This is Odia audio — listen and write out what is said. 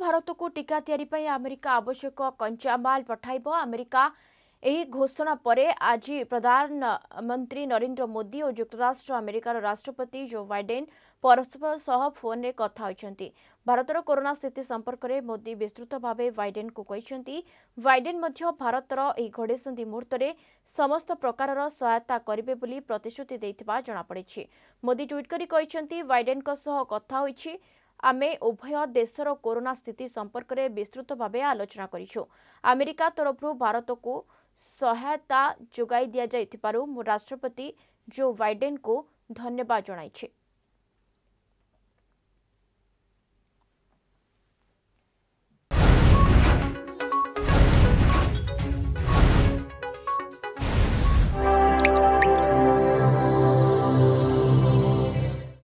ଭାରତକୁ ଟିକା ତିଆରି ପାଇଁ ଆମେରିକା ଆବଶ୍ୟକ କଞ୍ଚାମାଲ ପଠାଇବ ଆମେରିକା ଏହି ଘୋଷଣା ପରେ ଆଜି ପ୍ରଧାନମନ୍ତ୍ରୀ ନରେନ୍ଦ୍ର ମୋଦି ଓ ଯୁକ୍ତରାଷ୍ଟ୍ର ଆମେରିକାର ରାଷ୍ଟ୍ରପତି ଜୋ ବାଇଡେନ୍ ପରସ୍ପର ସହ ଫୋନ୍ରେ କଥା ହୋଇଛନ୍ତି ଭାରତର କରୋନା ସ୍ଥିତି ସମ୍ପର୍କରେ ମୋଦି ବିସ୍ତୃତ ଭାବେ ବାଇଡେନ୍ଙ୍କୁ କହିଛନ୍ତି ବାଇଡେନ୍ ମଧ୍ୟ ଭାରତର ଏହି ଘଡ଼େସନ୍ଧି ମୁହୂର୍ତ୍ତରେ ସମସ୍ତ ପ୍ରକାରର ସହାୟତା କରିବେ ବୋଲି ପ୍ରତିଶ୍ରୁତି ଦେଇଥିବା ଜଣାପଡ଼ିଛି ମୋଦି ଟ୍ୱିଟ୍ କରି କହିଛନ୍ତି ବାଇଡେନ୍ଙ୍କ ସହ କଥା ହୋଇଛି ଆମେ ଉଭୟ ଦେଶର କରୋନା ସ୍ଥିତି ସମ୍ପର୍କରେ ବିସ୍ତୃତ ଭାବେ ଆଲୋଚନା କରିଛୁ ଆମେରିକା ତରଫରୁ ଭାରତକୁ ସହାୟତା ଯୋଗାଇ ଦିଆଯାଇଥିବାରୁ ମୁଁ ରାଷ୍ଟ୍ରପତି ଜୋ ବାଇଡେନ୍ଙ୍କୁ ଧନ୍ୟବାଦ ଜଣାଇଛି